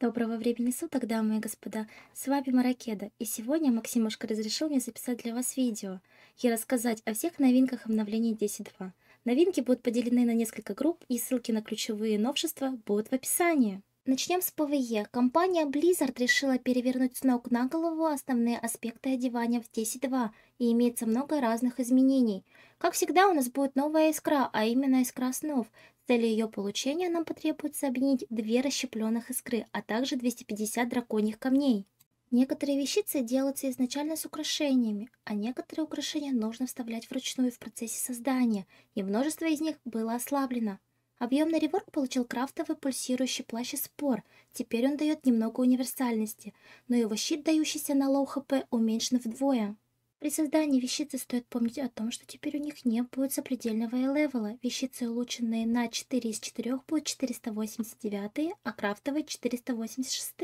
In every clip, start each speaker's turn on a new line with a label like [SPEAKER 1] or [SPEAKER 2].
[SPEAKER 1] Доброго времени суток, дамы и господа! С вами Маракеда, и сегодня Максимушка разрешил мне записать для вас видео и рассказать о всех новинках обновлений 10.2. Новинки будут поделены на несколько групп, и ссылки на ключевые новшества будут в описании. Начнем с ПВЕ. Компания Blizzard решила перевернуть с ног на голову основные аспекты одевания в 10.2 и имеется много разных изменений. Как всегда, у нас будет новая искра, а именно искра снов. С целью ее получения нам потребуется объединить две расщепленных искры, а также 250 драконьих камней. Некоторые вещицы делаются изначально с украшениями, а некоторые украшения нужно вставлять вручную в процессе создания, и множество из них было ослаблено. Объемный реворк получил крафтовый пульсирующий плащ из спор. Теперь он дает немного универсальности, но его щит, дающийся на лоу хп, уменьшен вдвое. При создании вещицы стоит помнить о том, что теперь у них не будет сопредельного левела. Вещицы, улучшенные на 4 из 4, будут 489, а крафтовые 486.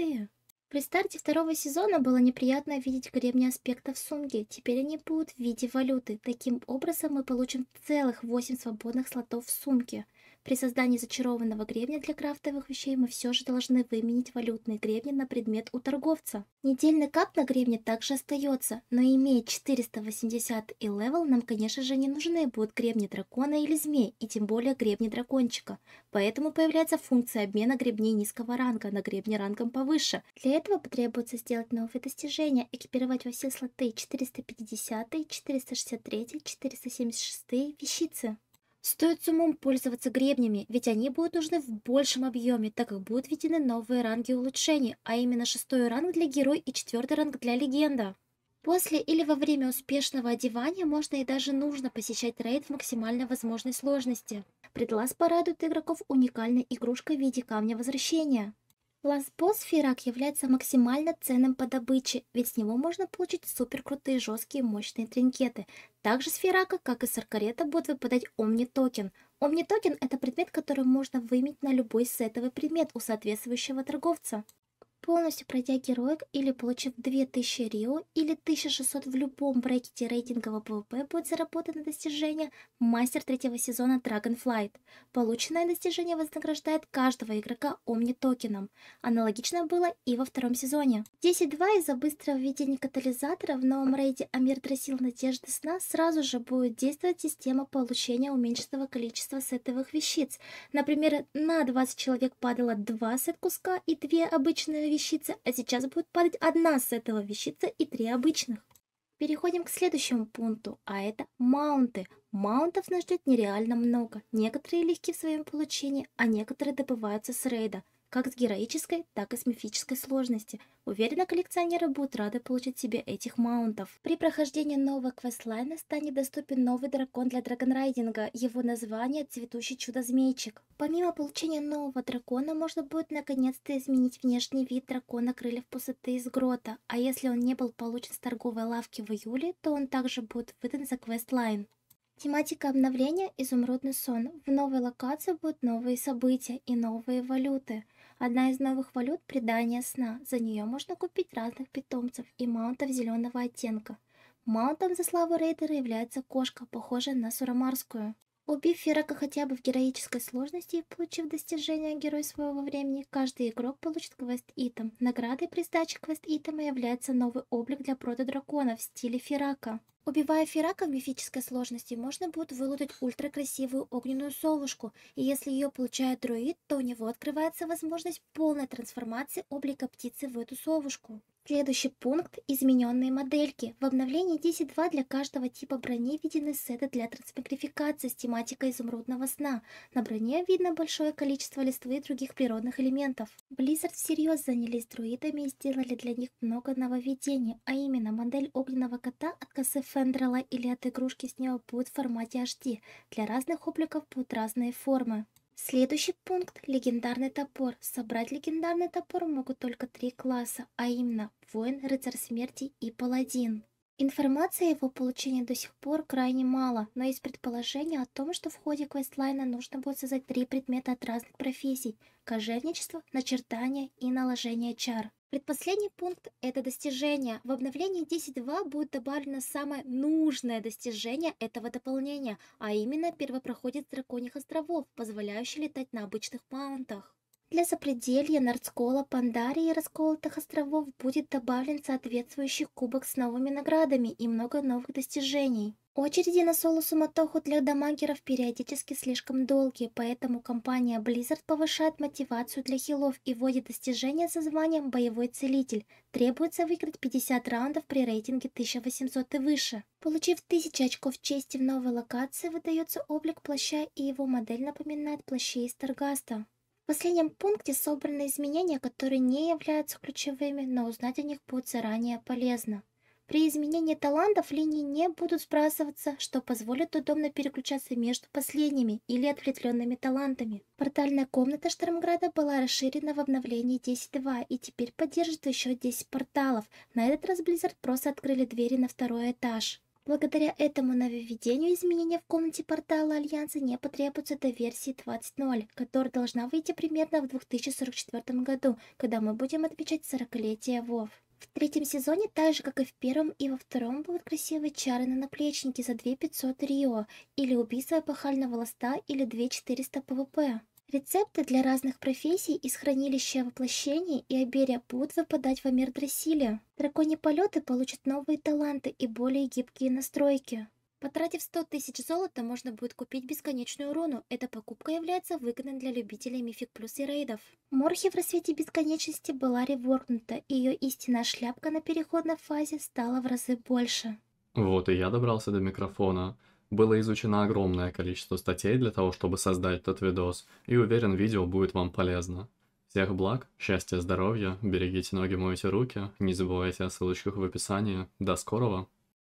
[SPEAKER 1] При старте второго сезона было неприятно видеть гребни аспекта в сумке. Теперь они будут в виде валюты. Таким образом мы получим целых 8 свободных слотов в сумке. При создании зачарованного гребня для крафтовых вещей мы все же должны выменить валютные гребни на предмет у торговца. Недельный кап на гребне также остается, но имея 480 и левел, нам, конечно же, не нужны будут гребни дракона или змей, и тем более гребни дракончика. Поэтому появляется функция обмена гребней низкого ранга на гребни рангом повыше. Для этого потребуется сделать новые достижения, экипировать во все слоты 450, 463, 476 вещицы. Стоит с умом пользоваться гребнями, ведь они будут нужны в большем объеме, так как будут введены новые ранги улучшений, а именно шестой ранг для героя и четвертый ранг для легенда. После или во время успешного одевания можно и даже нужно посещать рейд в максимально возможной сложности. Притлас порадует игроков уникальной игрушкой в виде камня возвращения. Лансбосферак является максимально ценным по добыче, ведь с него можно получить суперкрутые жесткие мощные тринкеты. Также с ферака, как и с аркарета, будет выпадать Омни-токен. Омни-токен – это предмет, который можно выменять на любой сетовый предмет у соответствующего торговца полностью пройдя героик или получив 2000 рио или 1600 в любом брекете рейтингового ПВП будет заработано достижение «Мастер третьего сезона Dragonflight». Полученное достижение вознаграждает каждого игрока Омни токеном. Аналогично было и во втором сезоне. 10.2 из-за быстрого введения катализатора в новом рейде «Амир Драсил Надежды Сна» сразу же будет действовать система получения уменьшенного количества сетовых вещиц. Например, на 20 человек падало 2 сет куска и 2 обычные вещицы, а сейчас будет падать одна с этого вещица и три обычных. Переходим к следующему пункту, а это маунты. Маунтов нас ждет нереально много. Некоторые легки в своем получении, а некоторые добываются с рейда – как с героической, так и с мифической сложности. Уверена, коллекционеры будут рады получить себе этих маунтов. При прохождении нового квестлайна станет доступен новый дракон для драгонрайдинга. Его название «Цветущий чудо-змейчик». Помимо получения нового дракона, можно будет наконец-то изменить внешний вид дракона крыльев пустоты из грота. А если он не был получен с торговой лавки в июле, то он также будет выдан за квестлайн. Тематика обновления – изумрудный сон. В новой локации будут новые события и новые валюты. Одна из новых валют – придание сна. За нее можно купить разных питомцев и маунтов зеленого оттенка. Маунтом за славу рейдера является кошка, похожая на суромарскую. Убив Ферака хотя бы в героической сложности и получив достижение Герой Своего Времени, каждый игрок получит квест-итем. Наградой при сдаче квест-итема является новый облик для прото-дракона в стиле Ферака. Убивая Ферака в мифической сложности, можно будет вылутать ультракрасивую огненную совушку, и если ее получает друид, то у него открывается возможность полной трансформации облика птицы в эту совушку. Следующий пункт – измененные модельки. В обновлении 10.2 для каждого типа брони введены сеты для трансмигрификации с тематикой изумрудного сна. На броне видно большое количество листвы и других природных элементов. Blizzard всерьез занялись друидами и сделали для них много нововведений, а именно модель огненного кота от косы Фендрела или от игрушки с него будет в формате HD. Для разных обликов будут разные формы. Следующий пункт – легендарный топор. Собрать легендарный топор могут только три класса, а именно воин, рыцарь смерти и паладин. Информации о его получении до сих пор крайне мало, но есть предположение о том, что в ходе квестлайна нужно будет создать три предмета от разных профессий – кожевничество, начертание и наложение чар. Предпоследний пункт – это достижение. В обновлении 10.2 будет добавлено самое нужное достижение этого дополнения, а именно первопроходец драконьих островов, позволяющий летать на обычных маунтах. Для сопределья Нордскола, Пандарии и расколотых островов будет добавлен соответствующий кубок с новыми наградами и много новых достижений. Очереди на соло суматоху для дамагеров периодически слишком долгие, поэтому компания Blizzard повышает мотивацию для хилов и вводит достижение со званием «Боевой целитель». Требуется выиграть 50 раундов при рейтинге 1800 и выше. Получив 1000 очков чести в новой локации, выдается облик плаща и его модель напоминает плащей из Таргаста. В последнем пункте собраны изменения, которые не являются ключевыми, но узнать о них будет заранее полезно. При изменении талантов линии не будут сбрасываться, что позволит удобно переключаться между последними или ответвленными талантами. Портальная комната Штормграда была расширена в обновлении 10.2 и теперь поддерживает еще 10 порталов. На этот раз Blizzard просто открыли двери на второй этаж. Благодаря этому нововведению изменения в комнате портала Альянса не потребуется до версии 20.0, которая должна выйти примерно в 2044 году, когда мы будем отмечать 40-летие ВОВ. В третьем сезоне, так же как и в первом и во втором, будут красивые чары на наплечнике за 2500 Рио, или убийство эпохального ласта или 2400 ПВП. Рецепты для разных профессий из хранилища воплощений и Оберя будут выпадать в Амир Драсилия. Драконьи полеты получат новые таланты и более гибкие настройки. Потратив 100 тысяч золота, можно будет купить бесконечную руну. Эта покупка является выгодной для любителей мифик плюс и рейдов. Морхи в рассвете бесконечности была реворкнута, и ее истинная шляпка на переходной фазе стала в разы больше. Вот и я добрался до микрофона. Было изучено огромное количество статей для того, чтобы создать этот видос, и уверен, видео будет вам полезно. Всех благ, счастья, здоровья, берегите ноги, мойте руки, не забывайте о ссылочках в описании. До скорого!